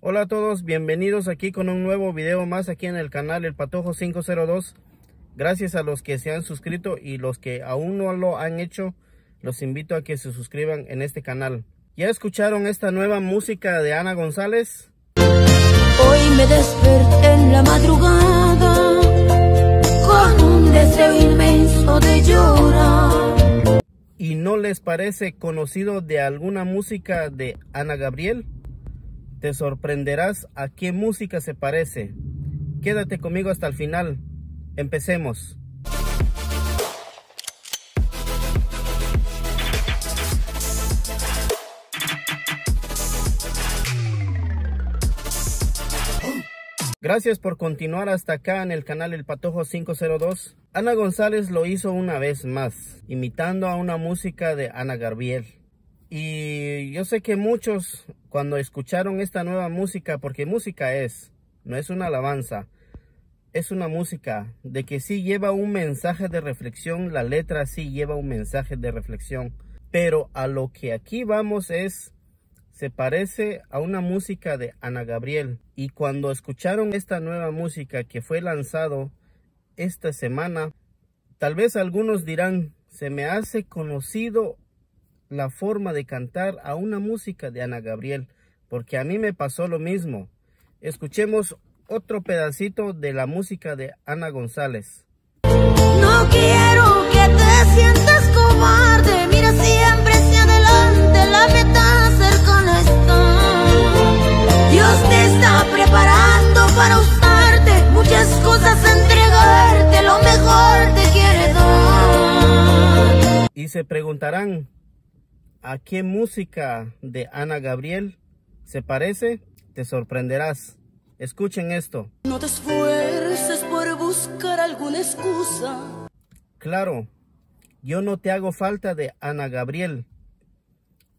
Hola a todos, bienvenidos aquí con un nuevo video más aquí en el canal El Patojo 502. Gracias a los que se han suscrito y los que aún no lo han hecho, los invito a que se suscriban en este canal. ¿Ya escucharon esta nueva música de Ana González? Hoy me desperté en la madrugada con un deseo inmenso de llorar. ¿Y no les parece conocido de alguna música de Ana Gabriel? Te sorprenderás a qué música se parece. Quédate conmigo hasta el final. Empecemos. Gracias por continuar hasta acá en el canal El Patojo 502. Ana González lo hizo una vez más, imitando a una música de Ana Garbiel. Y yo sé que muchos cuando escucharon esta nueva música, porque música es, no es una alabanza, es una música de que sí lleva un mensaje de reflexión, la letra sí lleva un mensaje de reflexión, pero a lo que aquí vamos es, se parece a una música de Ana Gabriel. Y cuando escucharon esta nueva música que fue lanzado esta semana, tal vez algunos dirán, se me hace conocido la forma de cantar a una música de Ana Gabriel, porque a mí me pasó lo mismo. Escuchemos otro pedacito de la música de Ana González. No quiero que te sientas cobarde, mira siempre hacia adelante, la meta con esto Dios te está preparando para usarte, muchas cosas a entregarte, lo mejor te quiere dar. Y se preguntarán, ¿A qué música de Ana Gabriel se parece? Te sorprenderás. Escuchen esto. No te por buscar alguna excusa. Claro, yo no te hago falta de Ana Gabriel.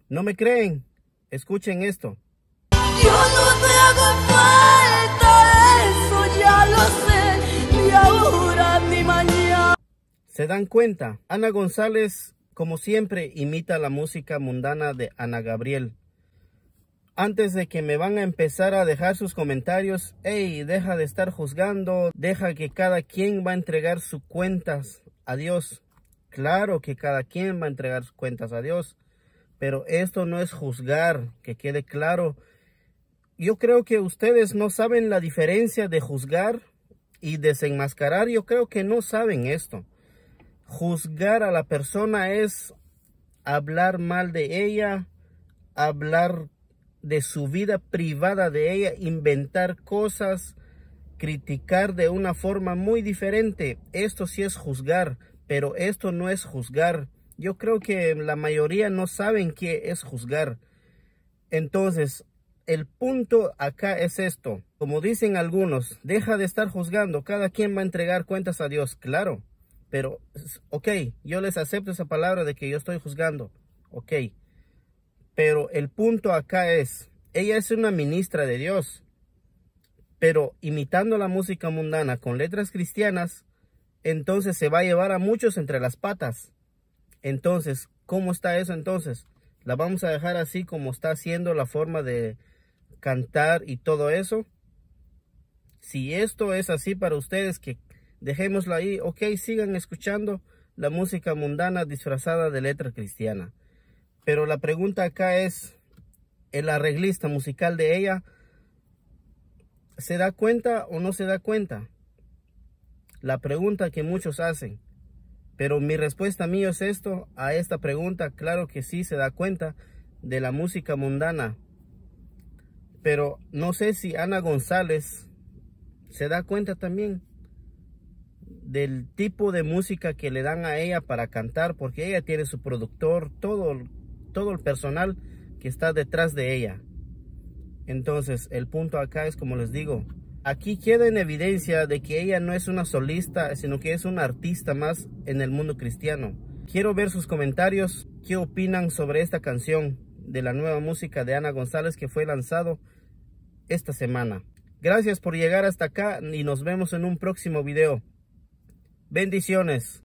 ¿No me creen? Escuchen esto. Yo no te hago falta, eso ya lo sé, ni ahora ni mañana. ¿Se dan cuenta? Ana González como siempre, imita la música mundana de Ana Gabriel. Antes de que me van a empezar a dejar sus comentarios, hey, deja de estar juzgando, deja que cada quien va a entregar sus cuentas a Dios. Claro que cada quien va a entregar sus cuentas a Dios, pero esto no es juzgar, que quede claro. Yo creo que ustedes no saben la diferencia de juzgar y desenmascarar, yo creo que no saben esto. Juzgar a la persona es hablar mal de ella, hablar de su vida privada de ella, inventar cosas, criticar de una forma muy diferente. Esto sí es juzgar, pero esto no es juzgar. Yo creo que la mayoría no saben qué es juzgar. Entonces, el punto acá es esto. Como dicen algunos, deja de estar juzgando, cada quien va a entregar cuentas a Dios, claro. Pero, ok, yo les acepto esa palabra de que yo estoy juzgando. Ok. Pero el punto acá es, ella es una ministra de Dios. Pero imitando la música mundana con letras cristianas, entonces se va a llevar a muchos entre las patas. Entonces, ¿cómo está eso entonces? ¿La vamos a dejar así como está haciendo la forma de cantar y todo eso? Si esto es así para ustedes, que Dejémoslo ahí, ok, sigan escuchando la música mundana disfrazada de letra cristiana. Pero la pregunta acá es, el arreglista musical de ella, ¿se da cuenta o no se da cuenta? La pregunta que muchos hacen. Pero mi respuesta mío es esto, a esta pregunta, claro que sí se da cuenta de la música mundana. Pero no sé si Ana González se da cuenta también del tipo de música que le dan a ella para cantar, porque ella tiene su productor, todo, todo el personal que está detrás de ella. Entonces, el punto acá es como les digo, aquí queda en evidencia de que ella no es una solista, sino que es una artista más en el mundo cristiano. Quiero ver sus comentarios, qué opinan sobre esta canción de la nueva música de Ana González que fue lanzado esta semana. Gracias por llegar hasta acá y nos vemos en un próximo video. Bendiciones.